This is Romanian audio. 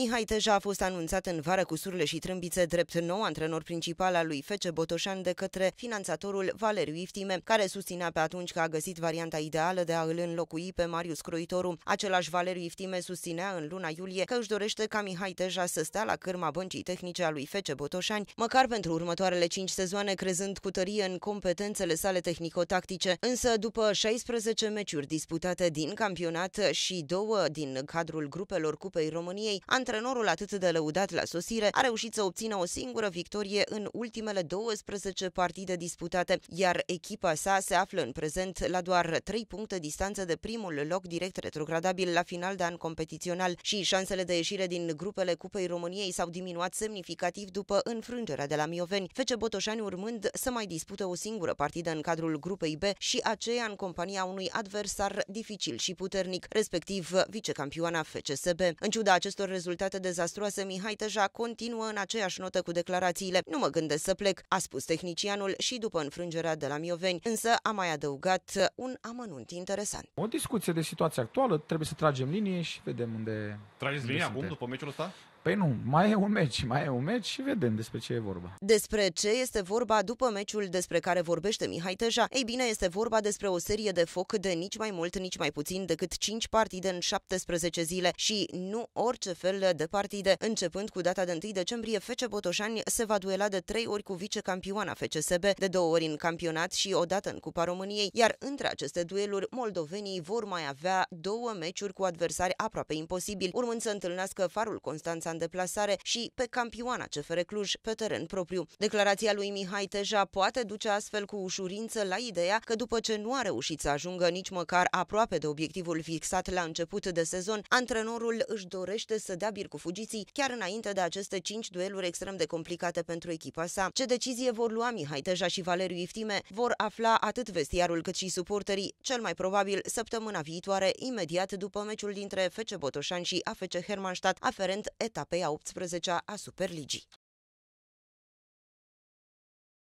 Mihai Teja a fost anunțat în vară cu surle și trâmbițe drept nou antrenor principal al lui Fece Botoșan de către finanțatorul Valeriu Iftime, care susținea pe atunci că a găsit varianta ideală de a îl înlocui pe Marius Croitoru. Același Valeriu Iftime susținea în luna iulie că își dorește ca Mihai Teja să stea la cârma băncii tehnice a lui Fece Botoșani, măcar pentru următoarele cinci sezoane, crezând cu tărie în competențele sale tehnico-tactice. Însă, după 16 meciuri disputate din campionat și două din cadrul grupelor Cupei României, antrenorul atât de lăudat la sosire a reușit să obțină o singură victorie în ultimele 12 partide disputate, iar echipa sa se află în prezent la doar 3 puncte distanță de primul loc direct retrogradabil la final de an competițional și șansele de ieșire din grupele Cupei României s-au diminuat semnificativ după înfrângerea de la Mioveni, Fece Botoșani urmând să mai dispute o singură partidă în cadrul grupei B și aceea în compania unui adversar dificil și puternic, respectiv vicecampioana FCSB. În ciuda acestor rezultate, rezultate dezastruoase, Mihai Teja continuă în aceeași notă cu declarațiile. Nu mă gândesc să plec, a spus tehnicianul și după înfrângerea de la Mioveni, însă a mai adăugat un amănunt interesant. O discuție de situația actuală, trebuie să tragem linie și vedem unde... Trageți linie acum, după meciul ăsta? Păi nu, mai e un meci, mai e un meci și vedem despre ce e vorba. Despre ce este vorba după meciul despre care vorbește Mihai Teja? Ei bine, este vorba despre o serie de foc de nici mai mult, nici mai puțin decât 5 partide în 17 zile și nu orice fel duelurile de partide. Începând cu data de 1 decembrie, Fece Botoșani se va duela de trei ori cu vicecampioana FCSB, de două ori în campionat și o dată în Cupa României, iar între aceste dueluri, moldovenii vor mai avea două meciuri cu adversari aproape imposibili, urmând să întâlnească farul Constanța în deplasare și pe campioana CFR Cluj pe teren propriu. Declarația lui Mihai Teja poate duce astfel cu ușurință la ideea că după ce nu a reușit să ajungă nici măcar aproape de obiectivul fixat la început de sezon, antrenorul își dorește să dea echitabil cu fugiții chiar înainte de aceste cinci dueluri extrem de complicate pentru echipa sa. Ce decizie vor lua Mihai Teja și Valeriu Iftime vor afla atât vestiarul cât și suporterii, cel mai probabil săptămâna viitoare, imediat după meciul dintre FC Botoșani și AFC Hermannstadt, aferent etapei a 18-a a Superligii.